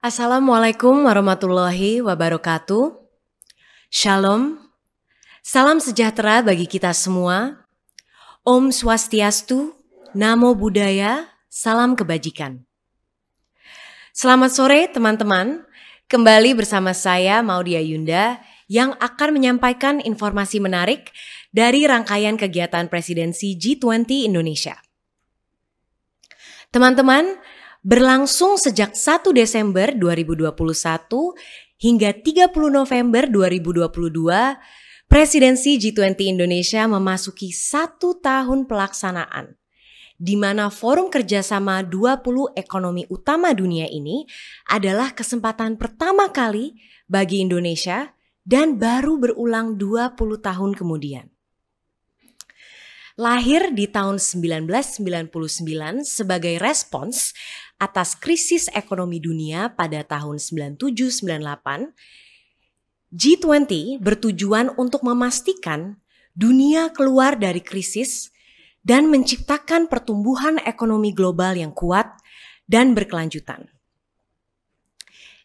Assalamualaikum warahmatullahi wabarakatuh. Shalom. Salam sejahtera bagi kita semua. Om Swastiastu, Namo Buddhaya, salam kebajikan. Selamat sore teman-teman. Kembali bersama saya Maudia Yunda yang akan menyampaikan informasi menarik dari rangkaian kegiatan presidensi G20 Indonesia. Teman-teman, berlangsung sejak 1 Desember 2021 hingga 30 November 2022, Presidensi G20 Indonesia memasuki satu tahun pelaksanaan di mana forum kerjasama 20 ekonomi utama dunia ini adalah kesempatan pertama kali bagi Indonesia dan baru berulang 20 tahun kemudian. Lahir di tahun 1999 sebagai respons atas krisis ekonomi dunia pada tahun 97-98, G20 bertujuan untuk memastikan dunia keluar dari krisis dan menciptakan pertumbuhan ekonomi global yang kuat dan berkelanjutan.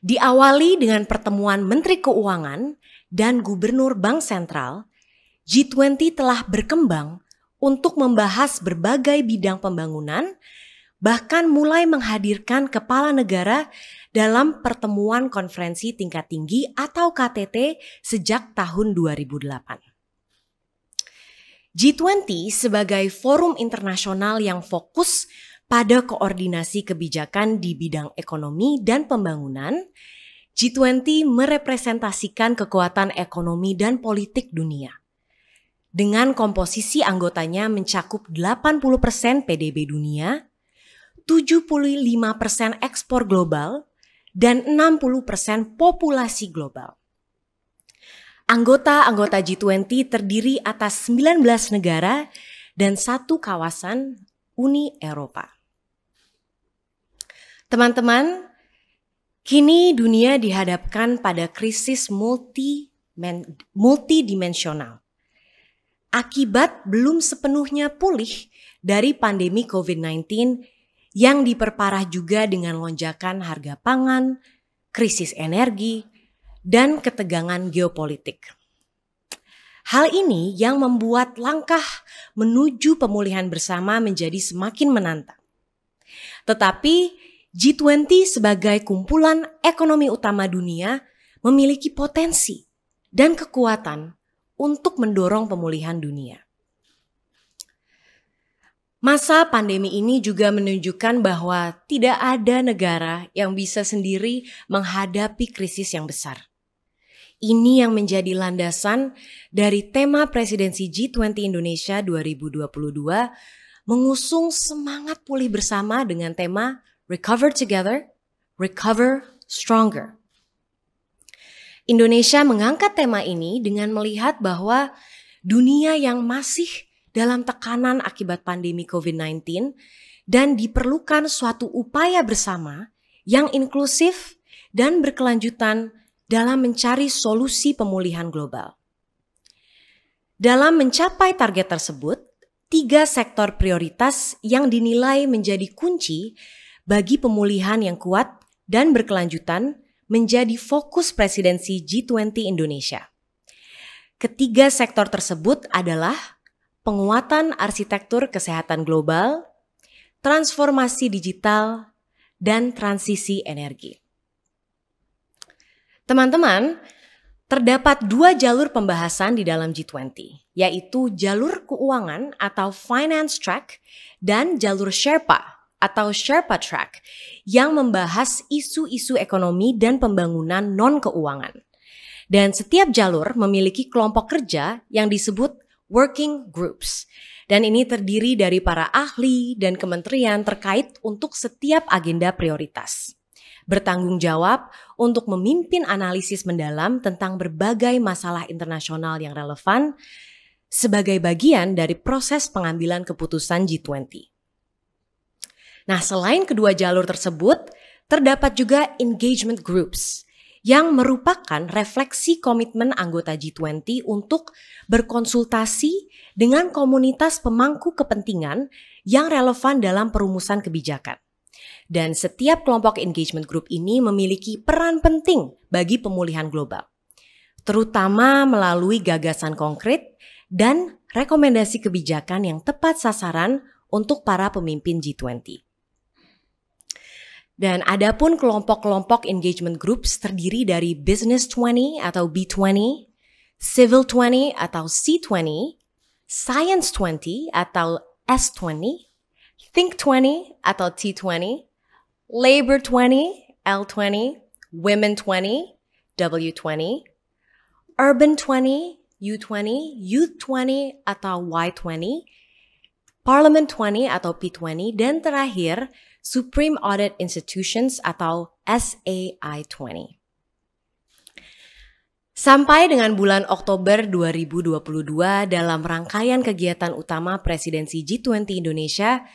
Diawali dengan pertemuan Menteri Keuangan dan Gubernur Bank Sentral, G20 telah berkembang untuk membahas berbagai bidang pembangunan bahkan mulai menghadirkan kepala negara dalam pertemuan konferensi tingkat tinggi atau KTT sejak tahun 2008. G20 sebagai forum internasional yang fokus pada koordinasi kebijakan di bidang ekonomi dan pembangunan, G20 merepresentasikan kekuatan ekonomi dan politik dunia. Dengan komposisi anggotanya mencakup 80% PDB dunia, 75% ekspor global dan 60% populasi global. Anggota-anggota G20 terdiri atas 19 negara dan satu kawasan Uni Eropa. Teman-teman, kini dunia dihadapkan pada krisis multi multidimensional. Akibat belum sepenuhnya pulih dari pandemi COVID-19 yang diperparah juga dengan lonjakan harga pangan, krisis energi, dan ketegangan geopolitik. Hal ini yang membuat langkah menuju pemulihan bersama menjadi semakin menantang. Tetapi G20 sebagai kumpulan ekonomi utama dunia memiliki potensi dan kekuatan untuk mendorong pemulihan dunia. Masa pandemi ini juga menunjukkan bahwa tidak ada negara yang bisa sendiri menghadapi krisis yang besar. Ini yang menjadi landasan dari tema presidensi G20 Indonesia 2022 mengusung semangat pulih bersama dengan tema Recover Together, Recover Stronger. Indonesia mengangkat tema ini dengan melihat bahwa dunia yang masih dalam tekanan akibat pandemi COVID-19 dan diperlukan suatu upaya bersama yang inklusif dan berkelanjutan dalam mencari solusi pemulihan global. Dalam mencapai target tersebut, tiga sektor prioritas yang dinilai menjadi kunci bagi pemulihan yang kuat dan berkelanjutan menjadi fokus presidensi G20 Indonesia. Ketiga sektor tersebut adalah penguatan arsitektur kesehatan global, transformasi digital, dan transisi energi. Teman-teman, terdapat dua jalur pembahasan di dalam G20, yaitu jalur keuangan atau finance track dan jalur Sherpa atau Sherpa track yang membahas isu-isu ekonomi dan pembangunan non-keuangan. Dan setiap jalur memiliki kelompok kerja yang disebut working groups. Dan ini terdiri dari para ahli dan kementerian terkait untuk setiap agenda prioritas. Bertanggung jawab untuk memimpin analisis mendalam tentang berbagai masalah internasional yang relevan sebagai bagian dari proses pengambilan keputusan G20. Nah, selain kedua jalur tersebut, terdapat juga engagement groups yang merupakan refleksi komitmen anggota G20 untuk berkonsultasi dengan komunitas pemangku kepentingan yang relevan dalam perumusan kebijakan. Dan setiap kelompok engagement group ini memiliki peran penting bagi pemulihan global, terutama melalui gagasan konkret dan rekomendasi kebijakan yang tepat sasaran untuk para pemimpin G20. Dan ada pun kelompok-kelompok engagement groups terdiri dari Business 20 atau B20, Civil 20 atau C20, Science 20 atau S20, Think 20 atau T20, Labor 20, L20, Women 20, W20, Urban 20, U20, Youth 20 atau Y20, Parliament 20 atau P20, dan terakhir Supreme Audit Institutions atau SAI20. Sampai dengan bulan Oktober 2022 dalam rangkaian kegiatan utama presidensi G20 Indonesia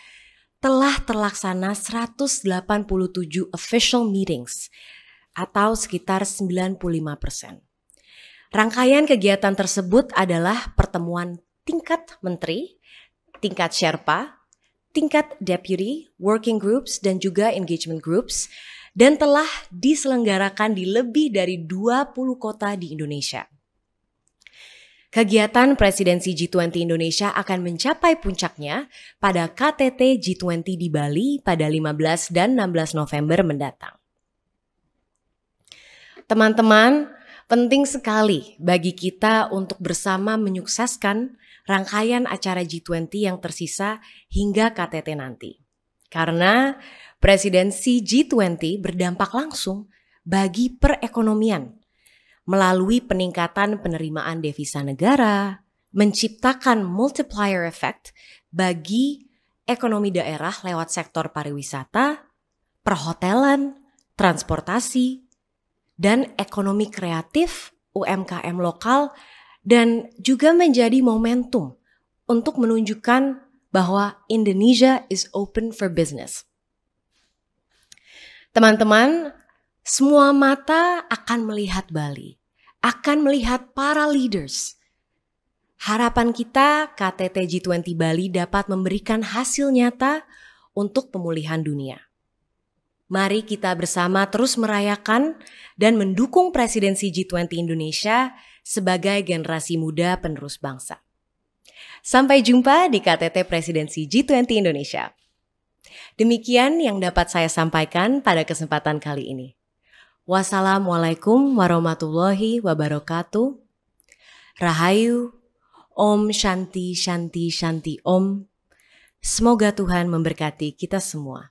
telah terlaksana 187 official meetings atau sekitar 95 persen. Rangkaian kegiatan tersebut adalah pertemuan tingkat menteri, tingkat Sherpa, tingkat Deputy, Working Groups, dan juga Engagement Groups, dan telah diselenggarakan di lebih dari 20 kota di Indonesia. Kegiatan Presidensi G20 Indonesia akan mencapai puncaknya pada KTT G20 di Bali pada 15 dan 16 November mendatang. Teman-teman, Penting sekali bagi kita untuk bersama menyukseskan rangkaian acara G20 yang tersisa hingga KTT nanti. Karena presidensi G20 berdampak langsung bagi perekonomian melalui peningkatan penerimaan devisa negara, menciptakan multiplier effect bagi ekonomi daerah lewat sektor pariwisata, perhotelan, transportasi, dan ekonomi kreatif UMKM lokal dan juga menjadi momentum untuk menunjukkan bahwa Indonesia is open for business. Teman-teman, semua mata akan melihat Bali, akan melihat para leaders. Harapan kita KTT G20 Bali dapat memberikan hasil nyata untuk pemulihan dunia. Mari kita bersama terus merayakan dan mendukung presidensi G20 Indonesia sebagai generasi muda penerus bangsa. Sampai jumpa di KTT Presidensi G20 Indonesia. Demikian yang dapat saya sampaikan pada kesempatan kali ini. Wassalamualaikum warahmatullahi wabarakatuh. Rahayu, Om Shanti Shanti Shanti Om. Semoga Tuhan memberkati kita semua.